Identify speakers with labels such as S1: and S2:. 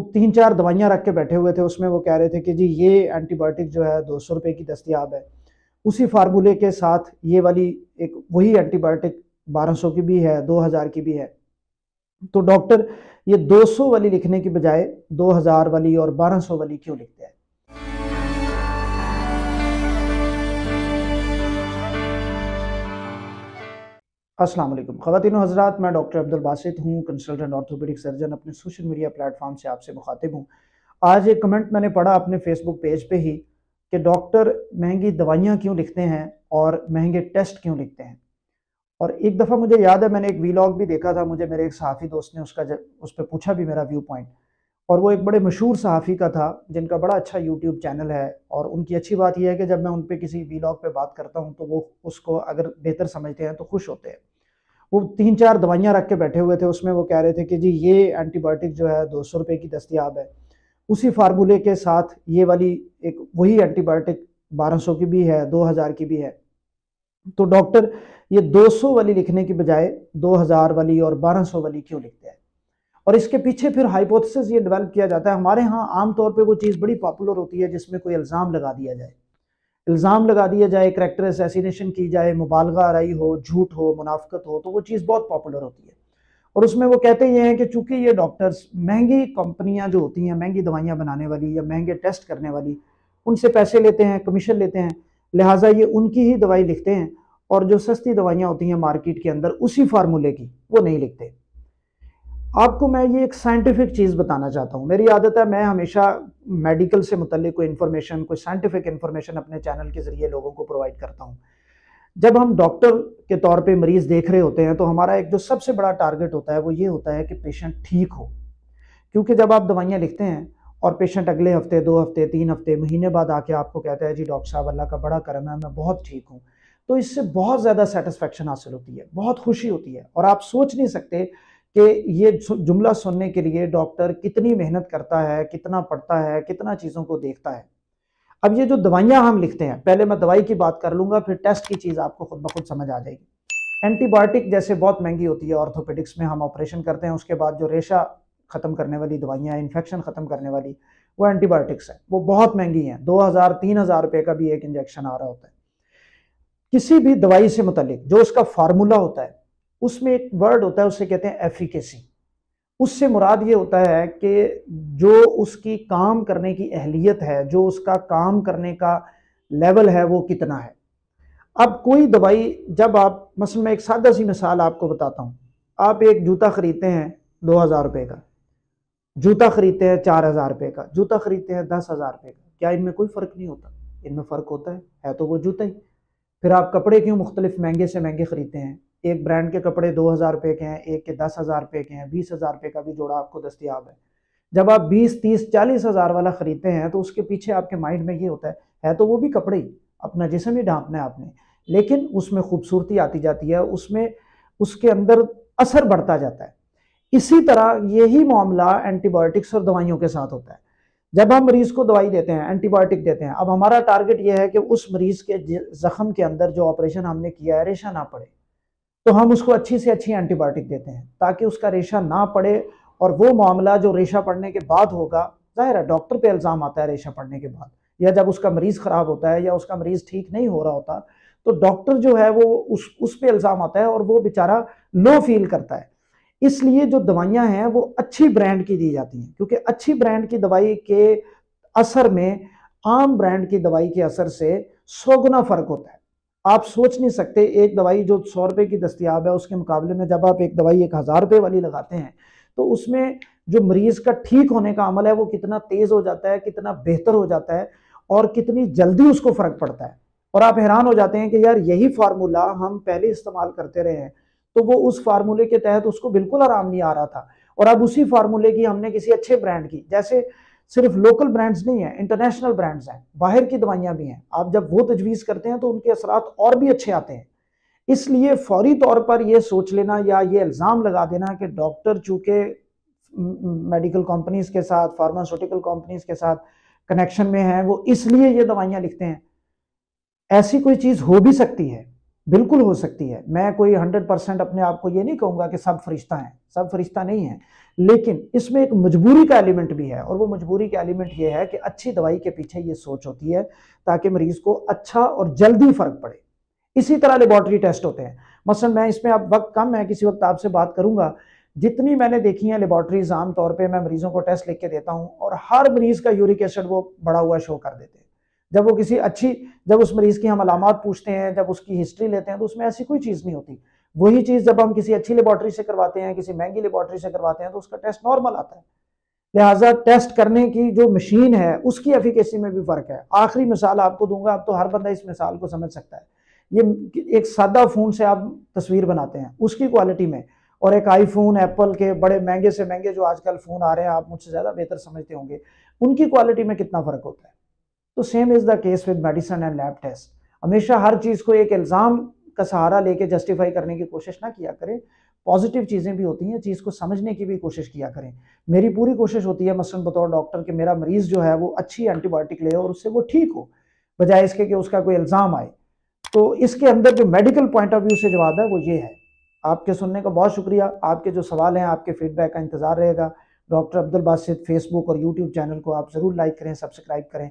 S1: तीन चार दवाइयाँ रख के बैठे हुए थे उसमें वो कह रहे थे कि जी ये एंटीबायोटिक जो है दो सौ की दस्तियाब है उसी फार्मूले के साथ ये वाली एक वही एंटीबायोटिक बारह सौ की भी है दो हज़ार की भी है तो डॉक्टर ये दो सौ वाली लिखने की बजाय दो हज़ार वाली और बारह सौ वाली क्यों लिखते हैं असलम खातिन हजरात मैं डॉक्टर अब्दुल बासित हूँ कंसल्टेंट ऑर्थोपेडिक सर्जन अपने सोशल मीडिया प्लेटफॉर्म से आपसे मुखातिब हूँ आज एक कमेंट मैंने पढ़ा अपने फेसबुक पेज पे ही कि डॉक्टर महंगी दवाइयाँ क्यों लिखते हैं और महंगे टेस्ट क्यों लिखते हैं और एक दफ़ा मुझे याद है मैंने एक वीलॉग भी देखा था मुझे मेरे एक सहाफ़ी दोस्त ने उसका जब, उस पर पूछा भी मेरा व्यू पॉइंट और वो एक बड़े मशहूर सहाफ़ी का था जिनका बड़ा अच्छा यूट्यूब चैनल है और उनकी अच्छी बात यह है कि जब मैं उन पर किसी वीलॉग पर बात करता हूँ तो वो उसको अगर बेहतर समझते हैं तो खुश होते हैं वो तीन चार दवाइयाँ रख के बैठे हुए थे उसमें वो कह रहे थे कि जी ये एंटीबायोटिक जो है दो सौ रुपये की दस्तियाब है उसी फार्मूले के साथ ये वाली एक वही एंटीबायोटिक बारह सौ की भी है दो हज़ार की भी है तो डॉक्टर ये दो सौ वाली लिखने की बजाय दो हज़ार वाली और बारह सौ वाली क्यों लिखते हैं और इसके पीछे फिर हाइपोथेसिस ये डेवलप किया जाता है हमारे यहाँ आमतौर पे वो चीज़ बड़ी पॉपुलर होती है जिसमें कोई इल्ज़ाम लगा दिया जाए इल्ज़ाम लगा दिया जाए करेक्टर असैसिनेशन की जाए मुबालगा आरई हो झूठ हो मुनाफ्त हो तो वो चीज़ बहुत पॉपुलर होती है और उसमें वो कहते ये हैं कि चूंकि ये डॉक्टर्स महंगी कंपनियाँ जो होती हैं महंगी दवाइयाँ बनाने वाली या महंगे टेस्ट करने वाली उनसे पैसे लेते हैं कमीशन लेते हैं लिहाजा ये उनकी ही दवाई लिखते हैं और जो सस्ती दवाइयाँ होती हैं मार्केट के अंदर उसी फार्मूले की वो नहीं लिखते आपको मैं ये एक साइंटिफिक चीज़ बताना चाहता हूँ मेरी आदत है मैं हमेशा मेडिकल से मुतल कोई इन्फॉर्मेशन कोई साइंटिफिक इन्फॉर्मेशन अपने चैनल के ज़रिए लोगों को प्रोवाइड करता हूँ जब हम डॉक्टर के तौर पे मरीज़ देख रहे होते हैं तो हमारा एक जो सबसे बड़ा टारगेट होता है वो ये होता है कि पेशेंट ठीक हो क्योंकि जब आप दवाइयाँ लिखते हैं और पेशेंट अगले हफ्ते दो हफ्ते तीन हफ्ते महीने बाद आके आपको कहता है जी डॉक्टर साहब अल्लाह का बड़ा करम है मैं बहुत ठीक हूँ तो इससे बहुत ज़्यादा सेटिस्फेक्शन हासिल होती है बहुत खुशी होती है और आप सोच नहीं सकते कि ये जुमला सुनने के लिए डॉक्टर कितनी मेहनत करता है कितना पढ़ता है कितना चीज़ों को देखता है अब ये जो दवाइयाँ हम लिखते हैं पहले मैं दवाई की बात कर लूँगा फिर टेस्ट की चीज़ आपको खुद ब खुद समझ आ जाएगी एंटीबायोटिक जैसे बहुत महंगी होती है ऑर्थोपेडिक्स में हम ऑपरेशन करते हैं उसके बाद जो रेशा ख़त्म करने वाली दवाइयाँ इन्फेक्शन ख़त्म करने वाली वो एंटीबायोटिक्स हैं वो बहुत महंगी हैं दो हज़ार तीन हज़ार रुपये का भी एक इंजेक्शन आ रहा होता है किसी भी दवाई से मुतलिक जो उसका फार्मूला होता है उसमें एक वर्ड होता है उसे कहते हैं एफिकेसी उससे मुराद ये होता है कि जो उसकी काम करने की अहलियत है जो उसका काम करने का लेवल है वो कितना है अब कोई दवाई जब आप मसल मैं एक सादा सी मिसाल आपको बताता हूँ आप एक जूता ख़रीदते हैं दो हज़ार रुपये का जूता ख़रीदते हैं चार हज़ार रुपये का जूता ख़रीदते हैं दस हज़ार रुपये का क्या इनमें कोई फ़र्क नहीं होता इनमें फ़र्क होता है है तो वो जूता ही फिर आप कपड़े क्यों मुख्तलिफ महंगे से महंगे ख़रीदते हैं एक ब्रांड के कपड़े दो हज़ार रुपये के हैं एक के दस हज़ार रुपये के हैं बीस हज़ार रुपये का भी जोड़ा आपको दस्तियाब है जब आप बीस तीस चालीस हज़ार वाला ख़रीदते हैं तो उसके पीछे आपके माइंड में ये होता है है तो वो भी कपड़े ही अपना जिसम ही ढांपना है आपने लेकिन उसमें खूबसूरती आती जाती है उसमें उसके अंदर असर बढ़ता जाता है इसी तरह यही मामला एंटीबायोटिक्स और दवाइयों के साथ होता है जब हम मरीज़ को दवाई देते हैं एंटीबायोटिक देते हैं अब हमारा टारगेट यह है कि उस मरीज़ के जख्म के अंदर जो ऑपरेशन हमने किया है रेशा ना पड़े तो हम उसको अच्छी से अच्छी एंटीबायोटिक देते हैं ताकि उसका रेशा ना पड़े और वो मामला जो रेशा पड़ने के बाद होगा जाहिर है डॉक्टर पे इल्ज़ाम आता है रेशा पड़ने के बाद या जब उसका मरीज़ ख़राब होता है या उसका मरीज़ ठीक नहीं हो रहा होता तो डॉक्टर जो है वो उस उस पर इल्ज़ाम आता है और वो बेचारा लो फील करता है इसलिए जो दवाइयाँ हैं वो अच्छी ब्रांड की दी जाती हैं क्योंकि अच्छी ब्रांड की दवाई के असर में आम ब्रांड की दवाई के असर से सौ गुना फ़र्क होता है आप सोच नहीं सकते एक दवाई जो सौ रुपए की दस्तियाब है उसके मुकाबले में जब आप एक दवाई एक हज़ार रुपये वाली लगाते हैं तो उसमें जो मरीज़ का ठीक होने का अमल है वो कितना तेज़ हो जाता है कितना बेहतर हो जाता है और कितनी जल्दी उसको फ़र्क पड़ता है और आप हैरान हो जाते हैं कि यार यही फार्मूला हम पहले इस्तेमाल करते रहे हैं तो वो उस फार्मूले के तहत उसको बिल्कुल आराम नहीं आ रहा था और अब उसी फार्मूले की हमने किसी अच्छे ब्रांड की जैसे सिर्फ लोकल ब्रांड्स नहीं है इंटरनेशनल ब्रांड्स हैं बाहर की दवाइयां भी हैं आप जब वो तजवीज़ करते हैं तो उनके असरात और भी अच्छे आते हैं इसलिए फौरी तौर पर यह सोच लेना या ये इल्ज़ाम लगा देना कि डॉक्टर चूँकि मेडिकल कंपनीज के साथ फार्मास्यूटिकल कंपनीज के साथ कनेक्शन में हैं वो इसलिए ये दवाइयाँ लिखते हैं ऐसी कोई चीज़ हो भी सकती है बिल्कुल हो सकती है मैं कोई हंड्रेड परसेंट अपने आप को ये नहीं कहूँगा कि सब फरिश्ता है सब फरिश्ता नहीं है लेकिन इसमें एक मजबूरी का एलिमेंट भी है और वो मजबूरी का एलिमेंट ये है कि अच्छी दवाई के पीछे ये सोच होती है ताकि मरीज को अच्छा और जल्दी फर्क पड़े इसी तरह लेबॉर्टरी टेस्ट होते हैं मसलन मैं इसमें अब वक्त कम है किसी वक्त आपसे बात करूंगा जितनी मैंने देखी है लेबॉर्टरीज आमतौर पर मैं मरीजों को टेस्ट लिख के देता हूँ और हर मरीज का यूरिक एसिड वो बढ़ा हुआ शो कर देते हैं जब वो किसी अच्छी जब उस मरीज़ की हम अलामत पूछते हैं जब उसकी हिस्ट्री लेते हैं तो उसमें ऐसी कोई चीज़ नहीं होती वही चीज़ जब हम किसी अच्छी लेबॉर्ट्री से करवाते हैं किसी महंगी लेबॉर्ट्री से करवाते हैं तो उसका टेस्ट नॉर्मल आता है लिहाजा टेस्ट करने की जो मशीन है उसकी एफिकेसी में भी फ़र्क है आखिरी मिसाल आपको दूंगा अब तो हर बंदा इस मिसाल को समझ सकता है ये एक सादा फ़ोन से आप तस्वीर बनाते हैं उसकी क्वालिटी में और एक आईफोन एप्पल के बड़े महंगे से महंगे जो आजकल फ़ोन आ रहे हैं आप मुझसे ज़्यादा बेहतर समझते होंगे उनकी क्वालिटी में कितना फ़र्क होता है तो same is the case with medicine and lab test हमेशा हर चीज़ को एक इल्ज़ाम का सहारा लेके जस्टिफाई करने की कोशिश ना किया करें पॉजिटिव चीज़ें भी होती हैं चीज़ को समझने की भी कोशिश किया करें मेरी पूरी कोशिश होती है मसलन बतौर डॉक्टर कि मेरा मरीज़ जो है वो अच्छी एंटीबायोटिक ले और उससे वो ठीक हो बजाय इसके कि उसका कोई इल्ज़ाम आए तो इसके अंदर जो मेडिकल पॉइंट ऑफ व्यू से जवाब है वो ये है आपके सुनने का बहुत शुक्रिया आपके जो सवाल हैं आपके फीडबैक का इंतज़ार रहेगा डॉक्टर अब्दुल बासित फेसबुक और यूट्यूब चैनल को आप ज़रूर लाइक करें सब्सक्राइब करें